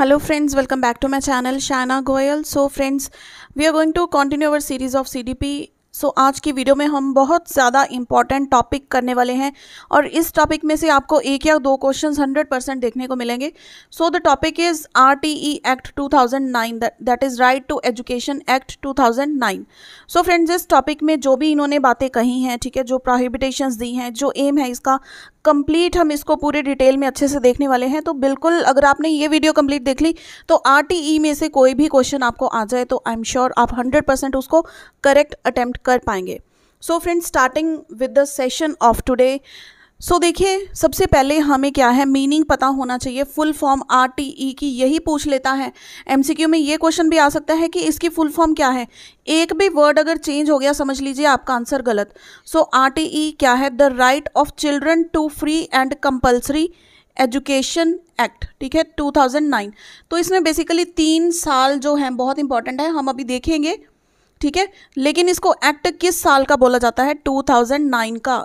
hello friends welcome back to my channel Shana Goyal so friends we are going to continue our series of CDP so आज की video में हम बहुत ज़्यादा important topic करने वाले हैं और इस टॉपिक में से आपको एक या दो क्वेश्चंस 100 परसेंट देखने को मिलेंगे so the topic is R T E act 2009 that is right to education act 2009 so friends इस टॉपिक में जो भी इन्होंने बातें कही हैं ठीक है जो प्रोहिबिटेशन दी हैं जो एम है इसका कंप्लीट हम इसको पूरे डिटेल में अच्छे से देखने वाले हैं तो बिल्कुल अगर आपने ये वीडियो कंप्लीट देख ली तो आर e में से कोई भी क्वेश्चन आपको आ जाए तो आई एम श्योर आप हंड्रेड उसको करेक्ट अटैम्प्ट कर पाएंगे so friends starting with the session of today so so, देखिए सबसे पहले हमें क्या है मीनिंग पता होना चाहिए full form R T E की यही पूछ लेता है एमसीक्यू में ये क्वेश्चन भी आ सकता है कि इसकी फुल फॉर्म क्या है एक भी वर्ड अगर चेंज हो गया समझ लीजिए आपका आंसर गलत सो आर टी ई क्या है the right of children to free and compulsory education act ठीक है 2009 तो इसमें बेसिकली तीन साल जो हैं बहुत इंपॉर्टेंट है हम अभी देखेंगे ठीक है लेकिन इसको एक्ट किस साल का बोला जाता है 2009 का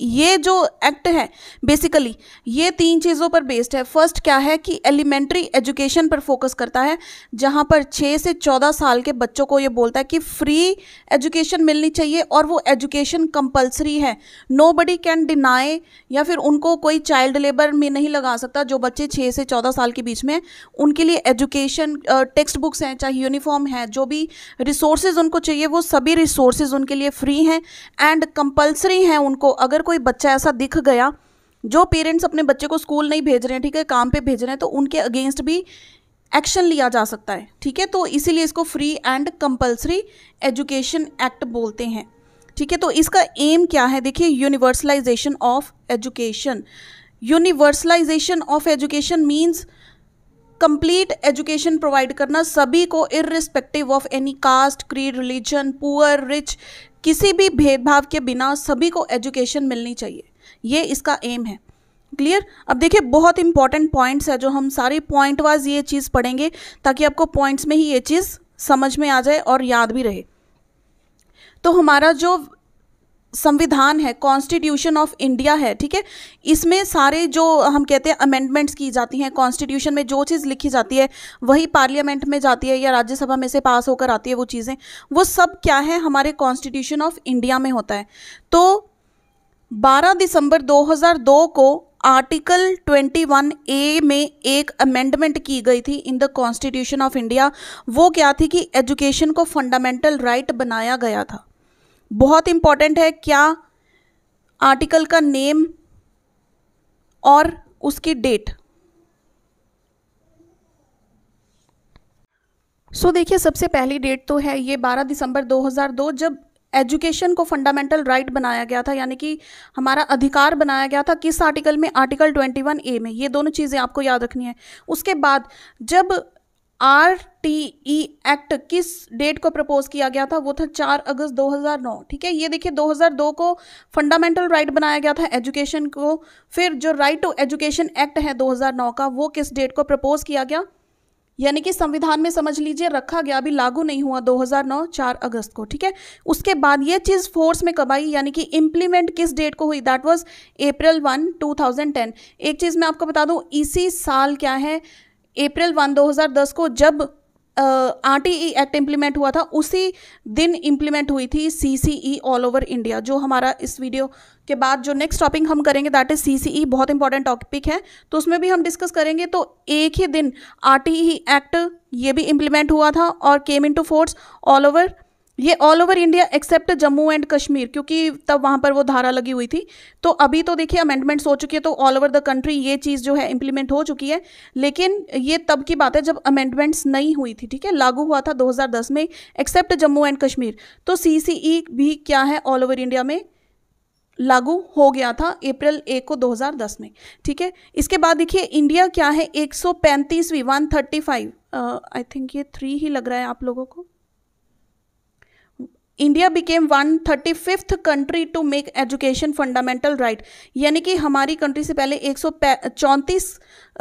ये जो एक्ट है बेसिकली ये तीन चीज़ों पर बेस्ड है फर्स्ट क्या है कि एलिमेंट्री एजुकेशन पर फोकस करता है जहाँ पर छः से चौदह साल के बच्चों को ये बोलता है कि फ्री एजुकेशन मिलनी चाहिए और वो एजुकेशन कंपलसरी है नो बडी कैन डिनाई या फिर उनको कोई चाइल्ड लेबर में नहीं लगा सकता जो बच्चे छः से चौदह साल के बीच में उनके लिए एजुकेशन टेक्स्ट बुक्स हैं चाहे यूनिफॉर्म है जो भी रिसोर्सेज उनको चाहिए वो सभी रिसोर्सेज उनके लिए फ्री हैं एंड कंपल्सरी हैं उनको अगर कोई बच्चा ऐसा दिख गया जो पेरेंट्स अपने बच्चे को स्कूल नहीं भेज रहे हैं ठीक है काम पे भेज रहे हैं तो उनके अगेंस्ट भी एक्शन लिया जा सकता है ठीक है तो इसीलिए इसको free and compulsory education act बोलते हैं ठीक है तो इसका एम क्या है देखिए universalisation of education universalisation of education means complete education provide करना सभी को irrespective of any caste creed religion poor rich किसी भी भेदभाव के बिना सभी को एजुकेशन मिलनी चाहिए ये इसका एम है क्लियर अब देखिए बहुत इंपॉर्टेंट पॉइंट्स है जो हम सारे पॉइंट वाइज ये चीज़ पढ़ेंगे ताकि आपको पॉइंट्स में ही ये चीज़ समझ में आ जाए और याद भी रहे तो हमारा जो संविधान है कॉन्स्टिट्यूशन ऑफ इंडिया है ठीक है इसमें सारे जो हम कहते हैं अमेंडमेंट्स की जाती हैं कॉन्स्टिट्यूशन में जो चीज़ लिखी जाती है वही पार्लियामेंट में जाती है या राज्यसभा में से पास होकर आती है वो चीज़ें वो सब क्या है हमारे कॉन्स्टिट्यूशन ऑफ इंडिया में होता है तो 12 दिसंबर 2002 को आर्टिकल 21 ए में एक अमेंडमेंट की गई थी in the constitution of India वो क्या थी कि एजुकेशन को फंडामेंटल राइट right बनाया गया था बहुत इम्पॉर्टेंट है क्या आर्टिकल का नेम और उसकी डेट सो so, देखिए सबसे पहली डेट तो है ये 12 दिसंबर 2002 जब एजुकेशन को फंडामेंटल राइट right बनाया गया था यानी कि हमारा अधिकार बनाया गया था किस आर्टिकल में आर्टिकल 21 ए में ये दोनों चीज़ें आपको याद रखनी है उसके बाद जब आर टी ई एक्ट किस डेट को प्रपोज किया गया था वो था 4 अगस्त 2009 ठीक है ये देखिए 2002 को फंडामेंटल राइट बनाया गया था एजुकेशन को फिर जो राइट टू एजुकेशन एक्ट है 2009 का वो किस डेट को प्रपोज किया गया यानी कि संविधान में समझ लीजिए रखा गया अभी लागू नहीं हुआ 2009 4 अगस्त को ठीक है उसके बाद ये चीज़ फोर्स में कब आई यानी कि इम्प्लीमेंट किस डेट को हुई दैट वाज अप्रैल 1 2010 एक चीज़ मैं आपको बता दूं इसी साल क्या है अप्रैल वन दस को जब R T E act implement हुआ था उसी दिन इम्प्लीमेंट हुई थी C C E all over India जो हमारा इस वीडियो के बाद जो नेक्स्ट टॉपिक हम करेंगे दैट इज़ सी सी ई बहुत इंपॉर्टेंट टॉपिक है तो उसमें भी हम डिस्कस करेंगे तो एक ही दिन आर टी ई एक्ट ये भी इम्प्लीमेंट हुआ था और came into force all over ये all over India except Jammu and Kashmir क्योंकि तब वहाँ पर वो धारा लगी हुई थी तो अभी तो देखिए अमेंडमेंट्स हो चुकी है तो ऑल ओवर द कंट्री ये चीज़ जो है इम्प्लीमेंट हो चुकी है लेकिन ये तब की बात है जब अमेंडमेंट्स नहीं हुई थी ठीक है लागू हुआ था 2010 में एक्सेप्ट जम्मू एंड कश्मीर तो सी e भी क्या है ऑल ओवर इंडिया में लागू हो गया था अप्रैल एक को 2010 में ठीक है इसके बाद देखिए इंडिया क्या है एक सौ पैंतीसवीं one thirty five I think ये थ्री ही लग रहा है आप लोगों को India became one thirty fifth country to make education fundamental right यानी कि हमारी कंट्री से पहले एक सौ चौंतीस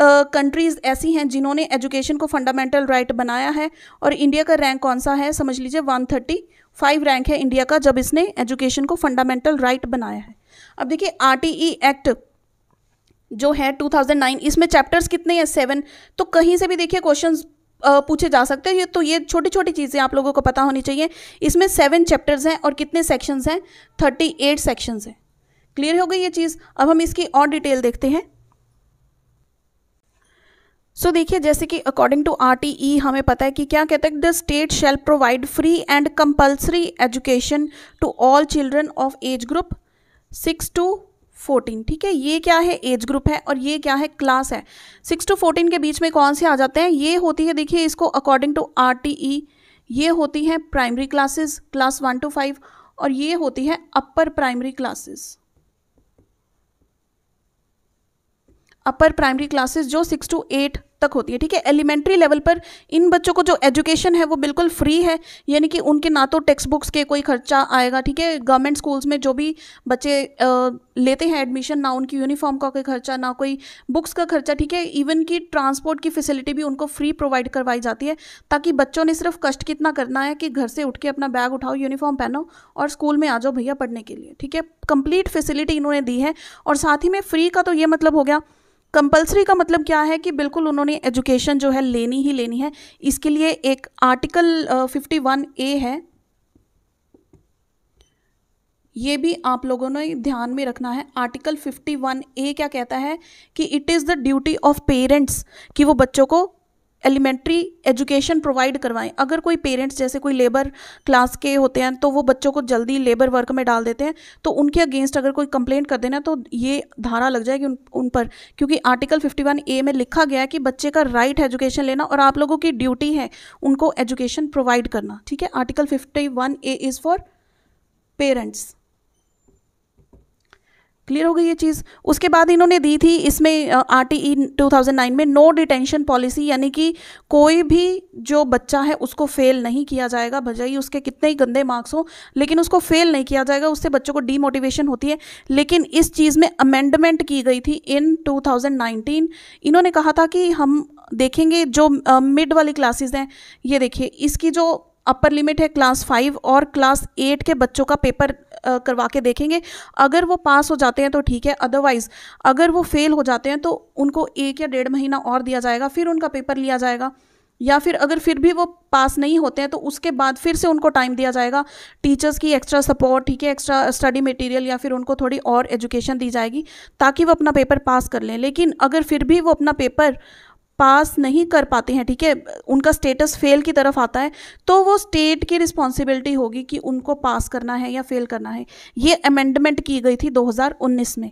कंट्रीज़ ऐसी हैं जिन्होंने एजुकेशन को फंडामेंटल राइट right बनाया है और इंडिया का रैंक कौन सा है समझ लीजिए वन थर्टी फाइव रैंक है इंडिया का जब इसने एजुकेशन को फंडामेंटल राइट right बनाया है अब देखिए आर एक्ट e जो है 2009 इसमें चैप्टर्स कितने हैं सेवन तो कहीं से भी देखिए क्वेश्चंस पूछे जा सकते हैं ये तो ये छोटी छोटी चीज़ें आप लोगों को पता होनी चाहिए इसमें सेवन चैप्टर्स हैं और कितने सेक्शंस हैं थर्टी एट सेक्शंस हैं क्लियर हो गई ये चीज़ अब हम इसकी और डिटेल देखते हैं सो so, देखिए जैसे कि अकॉर्डिंग टू आर हमें पता है कि क्या कहते हैं the state shall provide free and compulsory education to all children of age group six to fourteen ठीक है ये क्या है एज ग्रुप है और ये क्या है क्लास है सिक्स टू फोर्टीन के बीच में कौन से आ जाते हैं ये होती है देखिए इसको अकॉर्डिंग टू आर ये होती है primary classes class one to five और ये होती है upper primary classes upper primary classes जो सिक्स टू एट तक होती है ठीक है एलिमेंट्री लेवल पर इन बच्चों को जो एजुकेशन है वो बिल्कुल फ्री है यानी कि उनके ना तो टेक्स्ट बुक्स के कोई खर्चा आएगा ठीक है गवर्नमेंट स्कूल्स में जो भी बच्चे आ, लेते हैं एडमिशन ना उनकी यूनिफॉर्म का कोई खर्चा ना कोई बुक्स का खर्चा ठीक है इवन की ट्रांसपोर्ट की फैसिलिटी भी उनको फ्री प्रोवाइड करवाई जाती है ताकि बच्चों ने सिर्फ कष्ट कितना करना है कि घर से उठ के अपना बैग उठाओ यूनिफॉर्म पहनो और स्कूल में आ जाओ भैया पढ़ने के लिए ठीक है कंप्लीट फैसिलिटी इन्होंने दी है और साथ ही में फ्री का तो ये मतलब हो गया कंपलसरी का मतलब क्या है कि बिल्कुल उन्होंने एजुकेशन जो है लेनी ही लेनी है इसके लिए एक आर्टिकल फिफ्टी वन ए है ये भी आप लोगों ने ध्यान में रखना है आर्टिकल फिफ्टी वन ए क्या कहता है कि it is the duty of parents कि वो बच्चों को एलिमेंट्री एजुकेशन प्रोवाइड करवाएं अगर कोई पेरेंट्स जैसे कोई लेबर क्लास के होते हैं तो वो बच्चों को जल्दी लेबर वर्क में डाल देते हैं तो उनके अगेंस्ट अगर कोई कंप्लेंट कर देना तो ये धारा लग जाएगी उन, उन पर क्योंकि आर्टिकल 51 ए में लिखा गया है कि बच्चे का राइट एजुकेशन लेना और आप लोगों की ड्यूटी है उनको एजुकेशन प्रोवाइड करना ठीक है article fifty one A is for parents clear हो गई ये चीज़ उसके बाद इन्होंने दी थी इसमें आर टी ई टू में नो डिटेंशन पॉलिसी यानी कि कोई भी जो बच्चा है उसको फेल नहीं किया जाएगा भजा ही उसके कितने ही गंदे मार्क्स हों लेकिन उसको फेल नहीं किया जाएगा उससे बच्चों को डीमोटिवेशन होती है लेकिन इस चीज़ में अमेंडमेंट की गई थी इन 2019 इन्होंने कहा था कि हम देखेंगे जो मिड uh, वाली क्लासेज हैं ये देखिए इसकी जो अपर लिमिट है क्लास फाइव और क्लास एट के बच्चों का पेपर करवा के देखेंगे अगर वो पास हो जाते हैं तो ठीक है अदरवाइज़ अगर वो फेल हो जाते हैं तो उनको एक या डेढ़ महीना और दिया जाएगा फिर उनका पेपर लिया जाएगा या फिर अगर फिर भी वो पास नहीं होते हैं तो उसके बाद फिर से उनको टाइम दिया जाएगा टीचर्स की एक्स्ट्रा सपोर्ट ठीक है एक्स्ट्रा स्टडी मटेरियल या फिर उनको थोड़ी और एजुकेशन दी जाएगी ताकि वो अपना पेपर पास कर लें लेकिन अगर फिर भी वो अपना पेपर पास नहीं कर पाते हैं ठीक है उनका स्टेटस फेल की तरफ आता है तो वो स्टेट की रिस्पॉन्सिबिलिटी होगी कि उनको पास करना है या फेल करना है ये अमेंडमेंट की गई थी 2019 में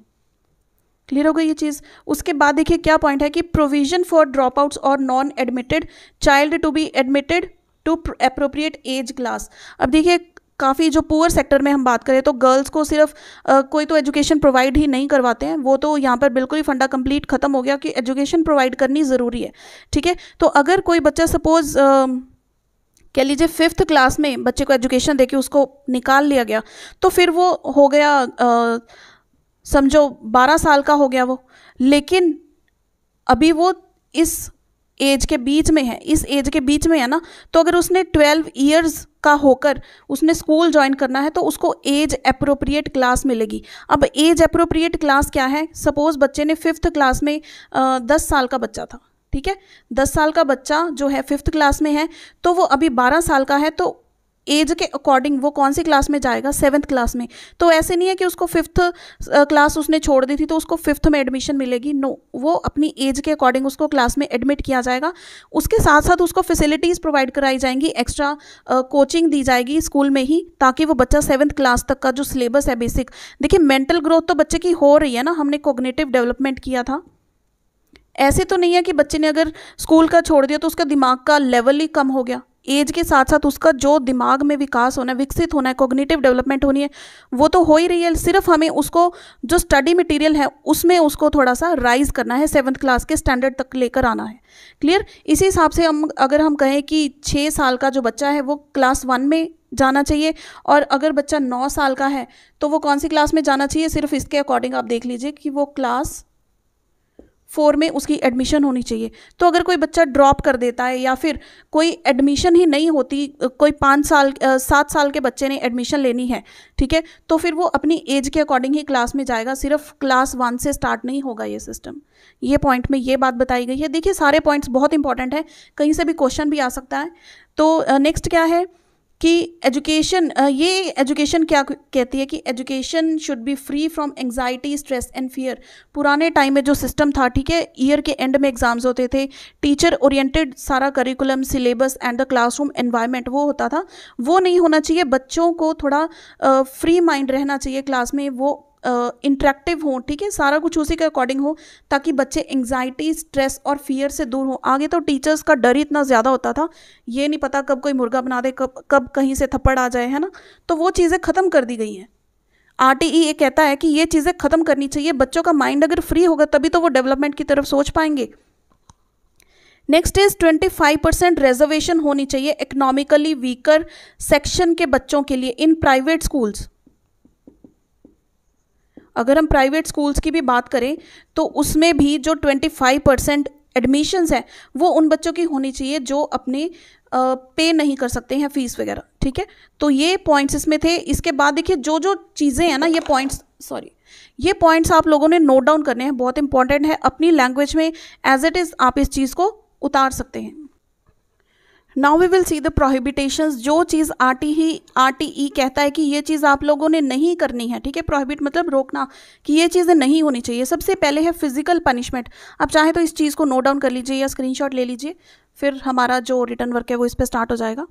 क्लियर हो गई ये चीज़ उसके बाद देखिए क्या पॉइंट है कि प्रोविजन फॉर ड्रॉप आउट्स और non admitted child to be admitted to appropriate age class अब देखिए काफ़ी जो पुअर सेक्टर में हम बात करें तो गर्ल्स को सिर्फ आ, कोई तो एजुकेशन प्रोवाइड ही नहीं करवाते हैं वो तो यहाँ पर बिल्कुल ही फंडा कंप्लीट ख़त्म हो गया कि एजुकेशन प्रोवाइड करनी ज़रूरी है ठीक है तो अगर कोई बच्चा सपोज़ कह लीजिए फिफ्थ क्लास में बच्चे को एजुकेशन देके उसको निकाल लिया गया तो फिर वो हो गया समझो बारह साल का हो गया वो लेकिन अभी वो इस एज के बीच में है इस एज के बीच में है ना तो अगर उसने ट्वेल्व ईयर्स का होकर उसने स्कूल ज्वाइन करना है तो उसको एज अप्रोप्रिएट क्लास मिलेगी अब एज अप्रोप्रिएट क्लास क्या है सपोज बच्चे ने फिफ्थ क्लास में आ, दस साल का बच्चा था ठीक है दस साल का बच्चा जो है फिफ्थ क्लास में है तो वो अभी बारह साल का है तो एज के अकॉर्डिंग वो कौन सी क्लास में जाएगा सेवन्थ क्लास में तो ऐसे नहीं है कि उसको फिफ्थ क्लास उसने छोड़ दी थी तो उसको फिफ्थ में एडमिशन मिलेगी नो no, वो अपनी एज के अकॉर्डिंग उसको क्लास में एडमिट किया जाएगा उसके साथ साथ उसको फैसिलिटीज़ प्रोवाइड कराई जाएंगी एक्स्ट्रा कोचिंग दी जाएगी स्कूल में ही ताकि वो बच्चा सेवन्थ क्लास तक का जो सिलेबस है बेसिक देखिए मेंटल ग्रोथ तो बच्चे की हो रही है ना हमने कोग्नेटिव डेवलपमेंट किया था ऐसे तो नहीं है कि बच्चे ने अगर स्कूल का छोड़ दिया तो उसका दिमाग का लेवल ही कम हो गया एज के साथ साथ उसका जो दिमाग में विकास होना है विकसित होना है कॉग्निटिव डेवलपमेंट होनी है वो तो हो ही रही है सिर्फ हमें उसको जो स्टडी मटेरियल है उसमें उसको थोड़ा सा राइज करना है सेवन्थ क्लास के स्टैंडर्ड तक लेकर आना है क्लियर इसी हिसाब से हम अगर हम कहें कि छः साल का जो बच्चा है वो क्लास वन में जाना चाहिए और अगर बच्चा नौ साल का है तो वो कौन सी क्लास में जाना चाहिए सिर्फ इसके अकॉर्डिंग आप देख लीजिए कि वो क्लास फोर में उसकी एडमिशन होनी चाहिए तो अगर कोई बच्चा ड्रॉप कर देता है या फिर कोई एडमिशन ही नहीं होती कोई पाँच साल सात साल के बच्चे ने एडमिशन लेनी है ठीक है तो फिर वो अपनी एज के अकॉर्डिंग ही क्लास में जाएगा सिर्फ क्लास वन से स्टार्ट नहीं होगा ये सिस्टम ये पॉइंट में ये बात बताई गई है देखिए सारे पॉइंट्स बहुत इंपॉर्टेंट हैं कहीं से भी क्वेश्चन भी आ सकता है तो नेक्स्ट क्या है कि एजुकेशन ये एजुकेशन क्या कहती है कि education should be free from anxiety stress and fear पुराने टाइम में जो सिस्टम था ठीक है ईयर के एंड में एग्जाम्स होते थे टीचर ओरिएंटेड सारा curriculum syllabus and the classroom environment वो होता था वो नहीं होना चाहिए बच्चों को थोड़ा फ्री uh, माइंड रहना चाहिए क्लास में वो इंट्रैक्टिव हो ठीक है सारा कुछ उसी के अकॉर्डिंग हो ताकि बच्चे एंगजाइटी स्ट्रेस और फियर से दूर हो आगे तो टीचर्स का डर ही इतना ज़्यादा होता था ये नहीं पता कब कोई मुर्गा बना दे कब कब कहीं से थप्पड़ आ जाए है ना तो वो चीज़ें ख़त्म कर दी गई हैं आर टी ई ये कहता है कि ये चीज़ें ख़त्म करनी चाहिए बच्चों का माइंड अगर फ्री होगा तभी तो वो डेवलपमेंट की तरफ सोच पाएंगे नेक्स्ट इज 25 परसेंट रिजर्वेशन होनी चाहिए इकोनॉमिकली वीकर सेक्शन के बच्चों के लिए इन प्राइवेट स्कूल्स अगर हम प्राइवेट स्कूल्स की भी बात करें तो उसमें भी जो 25 परसेंट एडमिशन्स हैं वो उन बच्चों की होनी चाहिए जो अपने पे नहीं कर सकते हैं फीस वगैरह ठीक है तो ये पॉइंट्स इसमें थे इसके बाद देखिए जो जो चीज़ें हैं ना ये पॉइंट्स सॉरी ये पॉइंट्स आप लोगों ने नोट डाउन करने हैं बहुत इंपॉर्टेंट है अपनी लैंग्वेज में एज इट इज़ आप इस चीज़ को उतार सकते हैं now we will see the prohibition जो चीज़ आर टी ही आर टी ई कहता है कि ये चीज़ आप लोगों ने नहीं करनी है ठीक है प्रोहिबिट मतलब रोकना कि ये चीज़ें नहीं होनी चाहिए सबसे पहले है फिजिकल पनिशमेंट आप चाहे तो इस चीज़ को नोट डाउन कर लीजिए या स्क्रीनशॉट ले लीजिए फिर हमारा जो रिटर्न वर्क है वो इस पर स्टार्ट हो जाएगा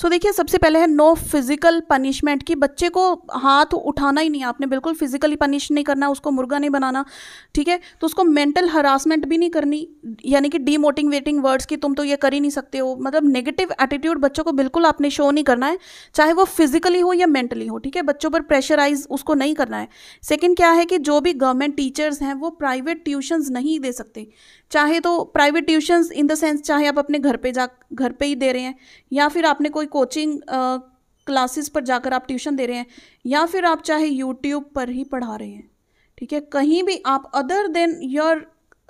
सो देखिए सबसे पहले है नो फिजिकल पनिशमेंट कि बच्चे को हाथ उठाना ही नहीं आपने बिल्कुल फिजिकली पनिश नहीं करना उसको मुर्गा नहीं बनाना ठीक है तो उसको मेंटल हरासमेंट भी नहीं करनी यानी कि डीमोटिवेटिंग वर्ड्स की तुम तो ये कर ही नहीं सकते हो मतलब नेगेटिव एटीट्यूड बच्चों को बिल्कुल आपने शो नहीं करना है चाहे वो फिजिकली हो या मेंटली हो ठीक है बच्चों पर प्रेशराइज उसको नहीं करना है सेकेंड क्या है कि जो भी गवर्नमेंट टीचर्स हैं वो प्राइवेट ट्यूशन्स नहीं दे सकते चाहे तो private tuitions in the sense चाहे आप अपने घर पे जा घर पे ही दे रहे हैं या फिर आपने कोई कोई कोचिंग क्लासेस पर जाकर आप ट्यूशन दे रहे हैं या फिर आप चाहे यूट्यूब पर ही पढ़ा रहे हैं ठीक है कहीं भी आप अदर देन योर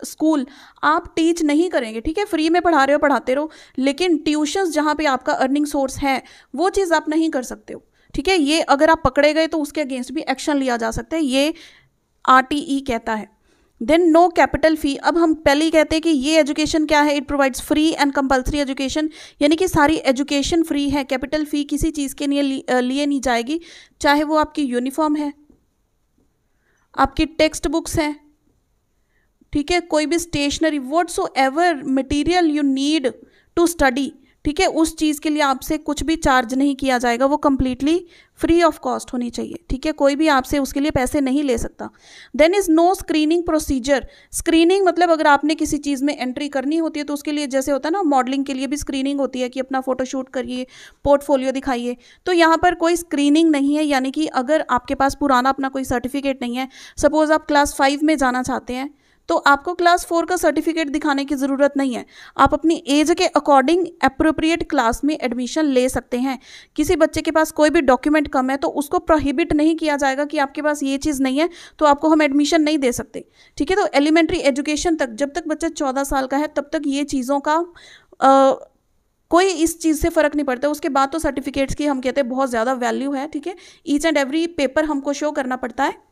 स्कूल आप टीच नहीं करेंगे ठीक है फ्री में पढ़ा रहे हो पढ़ाते रहो लेकिन ट्यूशंस जहाँ पे आपका अर्निंग सोर्स है वो चीज़ आप नहीं कर सकते हो ठीक है ये अगर आप पकड़े गए तो उसके अगेंस्ट भी एक्शन लिया जा सकता है ये आर e कहता है देन नो कैपिटल फी अब हम पहले ही कहते हैं कि ये एजुकेशन क्या है it provides free and compulsory education यानी कि सारी एजुकेशन फ्री है कैपिटल फी किसी चीज़ के लिए लिए नहीं जाएगी चाहे वो आपकी यूनिफॉर्म है आपकी टेक्स्ट बुक्स हैं ठीक है कोई भी stationery whatsoever material you need to study ठीक है उस चीज़ के लिए आपसे कुछ भी चार्ज नहीं किया जाएगा वो कम्प्लीटली फ्री ऑफ कॉस्ट होनी चाहिए ठीक है कोई भी आपसे उसके लिए पैसे नहीं ले सकता then is no screening procedure screening मतलब अगर आपने किसी चीज़ में एंट्री करनी होती है तो उसके लिए जैसे होता है ना मॉडलिंग के लिए भी स्क्रीनिंग होती है कि अपना फोटोशूट करिए पोर्टफोलियो दिखाइए तो यहाँ पर कोई स्क्रीनिंग नहीं है यानी कि अगर आपके पास पुराना अपना कोई सर्टिफिकेट नहीं है सपोज़ आप क्लास फाइव में जाना चाहते हैं तो आपको क्लास फोर का सर्टिफिकेट दिखाने की ज़रूरत नहीं है आप अपनी एज के अकॉर्डिंग अप्रोप्रिएट क्लास में एडमिशन ले सकते हैं किसी बच्चे के पास कोई भी डॉक्यूमेंट कम है तो उसको प्रोहिबिट नहीं किया जाएगा कि आपके पास ये चीज़ नहीं है तो आपको हम एडमिशन नहीं दे सकते ठीक है तो एलिमेंट्री एजुकेशन तक जब तक बच्चा चौदह साल का है तब तक ये चीज़ों का आ, कोई इस चीज़ से फ़र्क नहीं पड़ता उसके बाद तो सर्टिफिकेट्स की हम कहते हैं बहुत ज़्यादा वैल्यू है ठीक है ईच एंड एवरी पेपर हमको शो करना पड़ता है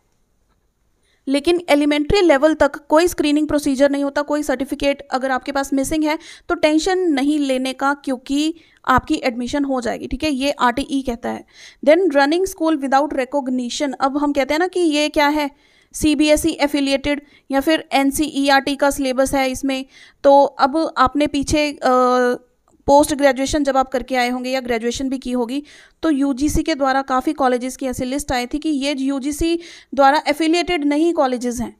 लेकिन एलिमेंट्री लेवल तक कोई स्क्रीनिंग प्रोसीजर नहीं होता कोई सर्टिफिकेट अगर आपके पास मिसिंग है तो टेंशन नहीं लेने का क्योंकि आपकी एडमिशन हो जाएगी ठीक है ये आर e कहता है then running school without recognition अब हम कहते हैं ना कि ये क्या है C B S E affiliated या फिर N C E R T का सिलेबस है इसमें तो अब आपने पीछे आ, पोस्ट ग्रेजुएशन जब आप करके आए होंगे या ग्रेजुएशन भी की होगी तो यूजीसी के द्वारा काफ़ी कॉलेजेस की ऐसी लिस्ट आई थी कि ये यूजीसी द्वारा एफिलिएटेड नहीं कॉलेजेस हैं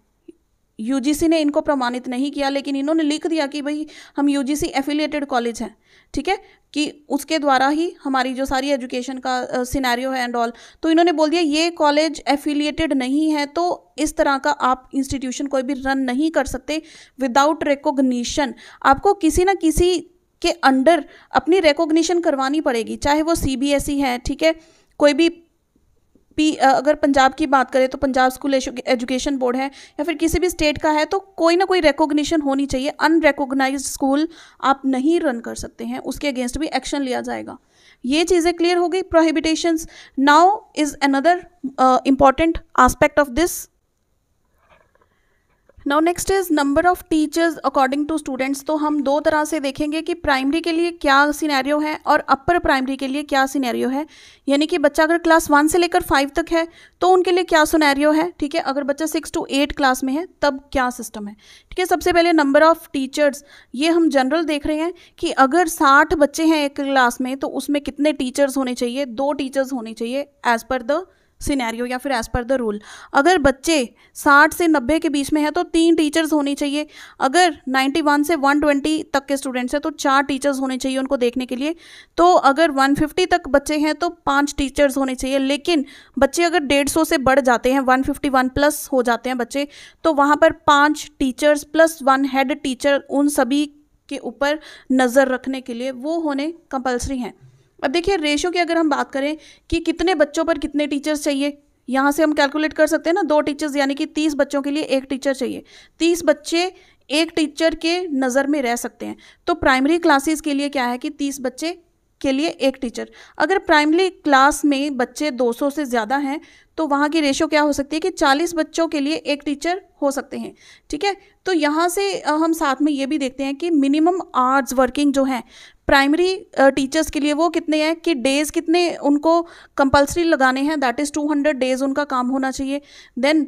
यूजीसी ने इनको प्रमाणित नहीं किया लेकिन इन्होंने लिख दिया कि भाई हम यूजीसी एफिलिएटेड कॉलेज हैं ठीक है कि उसके द्वारा ही हमारी जो सारी एजुकेशन का सिनेरियो है एंड ऑल तो इन्होंने बोल दिया ये कॉलेज एफिलिएटेड नहीं है तो इस तरह का आप इंस्टीट्यूशन कोई भी रन नहीं कर सकते विदाउट रिकोगनीशन आपको किसी ना किसी के अंडर अपनी रिकॉग्निशन करवानी पड़ेगी चाहे वो सी e है ठीक है कोई भी पी अगर पंजाब की बात करें तो पंजाब स्कूल एजुकेशन बोर्ड है या फिर किसी भी स्टेट का है तो कोई ना कोई रिकॉग्निशन होनी चाहिए अनरिकोगनाइज स्कूल आप नहीं रन कर सकते हैं उसके अगेंस्ट भी एक्शन लिया जाएगा ये चीज़ें क्लियर हो गई prohibitions now is another important aspect of this now next is number of teachers according to students तो हम दो तरह से देखेंगे कि प्राइमरी के लिए क्या सिनेरियो है और अपर प्राइमरी के लिए क्या सिनेरियो है यानी कि बच्चा अगर क्लास वन से लेकर फाइव तक है तो उनके लिए क्या सिनेरियो है ठीक है अगर बच्चा सिक्स टू एट क्लास में है तब क्या सिस्टम है ठीक है सबसे पहले नंबर ऑफ टीचर्स ये हम जनरल देख रहे हैं कि अगर साठ बच्चे हैं एक क्लास में तो उसमें कितने टीचर्स होने चाहिए दो टीचर्स होने चाहिए एज पर द सिनेरियो या फिर एज़ पर द रूल अगर बच्चे 60 से 90 के बीच में है तो तीन टीचर्स होनी चाहिए अगर 91 से 120 तक के स्टूडेंट्स हैं तो चार टीचर्स होने चाहिए उनको देखने के लिए तो अगर 150 तक बच्चे हैं तो पांच टीचर्स होने चाहिए लेकिन बच्चे अगर 150 से बढ़ जाते हैं 151 प्लस हो जाते हैं बच्चे तो वहाँ पर पाँच teachers plus one head teacher उन सभी के ऊपर नज़र रखने के लिए वो होने कंपल्सरी हैं अब देखिए रेशो की अगर हम बात करें कि कितने बच्चों पर कितने टीचर्स चाहिए यहाँ से हम कैलकुलेट कर सकते हैं ना दो टीचर्स यानी कि तीस बच्चों के लिए एक टीचर चाहिए तीस बच्चे एक टीचर के नज़र में रह सकते हैं तो प्राइमरी क्लासेस के लिए क्या है कि तीस बच्चे के लिए एक टीचर अगर प्राइमरी क्लास में बच्चे 200 से ज़्यादा हैं तो वहाँ की रेशो क्या हो सकती है कि 40 बच्चों के लिए एक टीचर हो सकते हैं ठीक है तो यहाँ से हम साथ में ये भी देखते हैं कि मिनिमम आर्ट्स वर्किंग जो है प्राइमरी टीचर्स के लिए वो कितने हैं कि डेज़ कितने उनको कंपल्सरी लगाने हैं दैट इज़ टू डेज़ उनका काम होना चाहिए then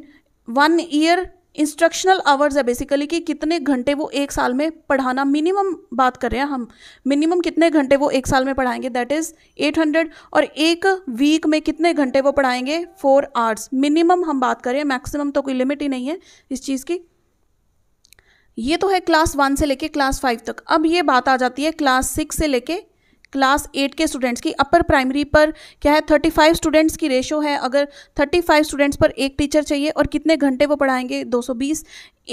one year instructional hours है बेसिकली कि कितने घंटे वो एक साल में पढ़ाना मिनिमम बात कर रहे हैं हम मिनिमम कितने घंटे वो एक साल में पढ़ाएंगे दैट इज़ 800 और एक वीक में कितने घंटे वो पढ़ाएंगे फोर आवर्स मिनिमम हम बात कर रहे हैं मैक्सिमम तो कोई लिमिट ही नहीं है इस चीज़ की ये तो है क्लास वन से लेके क्लास फाइव तक अब ये बात आ जाती है क्लास सिक्स से लेके क्लास एट के स्टूडेंट्स की अपर प्राइमरी पर क्या है थर्टी फाइव स्टूडेंट्स की रेशो है अगर थर्टी फाइव स्टूडेंट्स पर एक टीचर चाहिए और कितने घंटे वो पढ़ाएंगे दो सौ बीस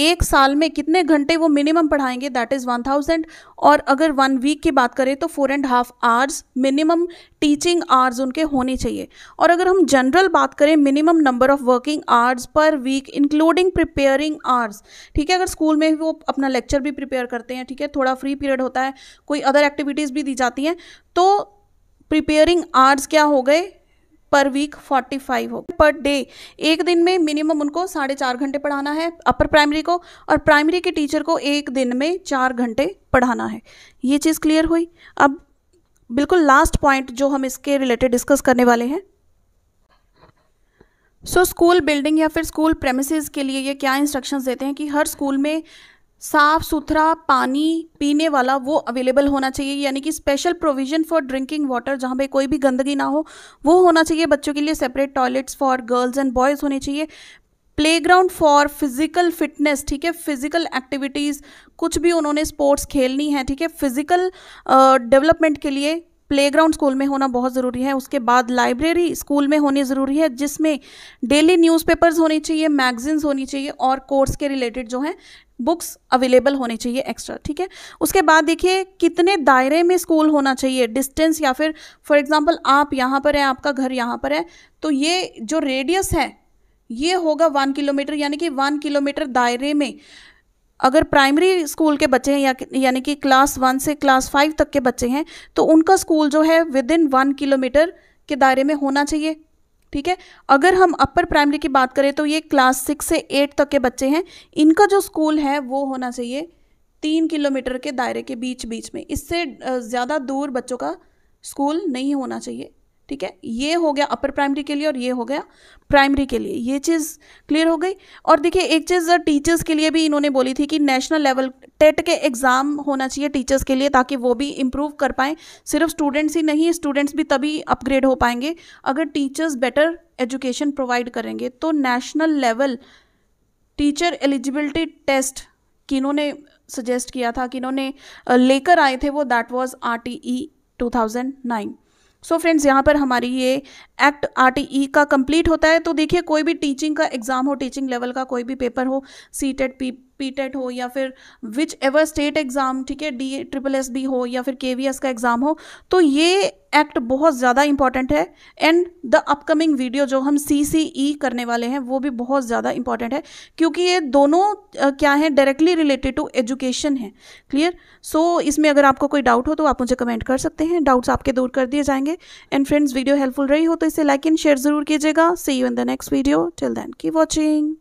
एक साल में कितने घंटे वो मिनिमम पढ़ाएंगे दैट इज़ वन थाउजेंड और अगर वन वीक की बात करें तो four and half hours minimum teaching hours उनके होने चाहिए और अगर हम जनरल बात करें minimum number of working hours per week including preparing hours ठीक है अगर स्कूल में वो अपना लेक्चर भी प्रिपेयर करते हैं ठीक है थोड़ा फ्री पीरियड होता है कोई अदर एक्टिविटीज़ भी दी जाती हैं तो प्रिपेयरिंग आवर्स क्या हो गए पर वीक 45 हो पर डे एक दिन में मिनिमम उनको साढ़े चार घंटे पढ़ाना है अपर प्राइमरी को और प्राइमरी के टीचर को एक दिन में चार घंटे पढ़ाना है ये चीज़ क्लियर हुई अब बिल्कुल लास्ट पॉइंट जो हम इसके रिलेटेड डिस्कस करने वाले हैं सो स्कूल बिल्डिंग या फिर स्कूल प्रेमिसज के लिए ये क्या इंस्ट्रक्शंस देते हैं कि हर स्कूल में साफ सुथरा पानी पीने वाला वो अवेलेबल होना चाहिए यानी कि special provision for drinking water जहाँ पे कोई भी गंदगी ना हो वो होना चाहिए बच्चों के लिए separate toilets for girls and boys होने चाहिए playground for physical fitness ठीक है फिजिकल एक्टिविटीज़ कुछ भी उन्होंने स्पोर्ट्स खेलनी है ठीक है फिजिकल डेवलपमेंट के लिए प्लेग्राउंड स्कूल में होना बहुत ज़रूरी है उसके बाद लाइब्रेरी स्कूल में होनी ज़रूरी है जिसमें डेली न्यूज़पेपर्स होने चाहिए मैगजीन्स होनी चाहिए और कोर्स के रिलेटेड जो हैं बुक्स अवेलेबल होने चाहिए एक्स्ट्रा ठीक है उसके बाद देखिए कितने दायरे में स्कूल होना चाहिए डिस्टेंस या फिर फॉर एग्ज़ाम्पल आप यहाँ पर है आपका घर यहाँ पर है तो ये जो रेडियस है ये होगा वन किलोमीटर यानी कि वन किलोमीटर दायरे में अगर प्राइमरी स्कूल के बच्चे हैं या यानी कि क्लास वन से क्लास फाइव तक के बच्चे हैं तो उनका स्कूल जो है विद इन वन किलोमीटर के दायरे में होना चाहिए ठीक है अगर हम अपर प्राइमरी की बात करें तो ये क्लास सिक्स से एट तक के बच्चे हैं इनका जो स्कूल है वो होना चाहिए तीन किलोमीटर के दायरे के बीच बीच में इससे ज़्यादा दूर बच्चों का स्कूल नहीं होना चाहिए ठीक है ये हो गया अपर प्राइमरी के लिए और ये हो गया प्राइमरी के लिए ये चीज़ क्लियर हो गई और देखिए एक चीज़ टीचर्स के लिए भी इन्होंने बोली थी कि नेशनल लेवल टेट के एग्ज़ाम होना चाहिए टीचर्स के लिए ताकि वो भी इम्प्रूव कर पाएँ सिर्फ स्टूडेंट्स ही नहीं स्टूडेंट्स भी तभी अपग्रेड हो पाएंगे अगर टीचर्स बेटर एजुकेशन प्रोवाइड करेंगे तो national level teacher eligibility test कि इन्होंने सजेस्ट किया था कि इन्होंने लेकर आए थे वो that was R T E two thousand nine so friends यहाँ पर हमारी ये एक्ट आर टी का कंप्लीट होता है तो देखिए कोई भी टीचिंग का एग्ज़ाम हो टीचिंग लेवल का कोई भी पेपर हो सी टेट पी पीटेट हो या फिर विच एवर स्टेट एग्ज़ाम ठीक है डी ट्रिपल एस बी हो या फिर के वी एस का एग्ज़ाम हो तो ये एक्ट बहुत ज़्यादा इंपॉर्टेंट है एंड द अपकमिंग वीडियो जो हम सी सी ई करने वाले हैं वो भी बहुत ज़्यादा इंपॉर्टेंट है क्योंकि ये दोनों क्या हैं डायरेक्टली रिलेटेड टू एजुकेशन है क्लियर सो so, इसमें अगर आपको कोई डाउट हो तो आप मुझे कमेंट कर सकते हैं डाउट्स आपके दूर कर दिए जाएंगे एंड फ्रेंड्स वीडियो हेल्पफुल रही हो तो इसे लाइक एंड शेयर ज़रूर कीजिएगा see you in the next video till then keep watching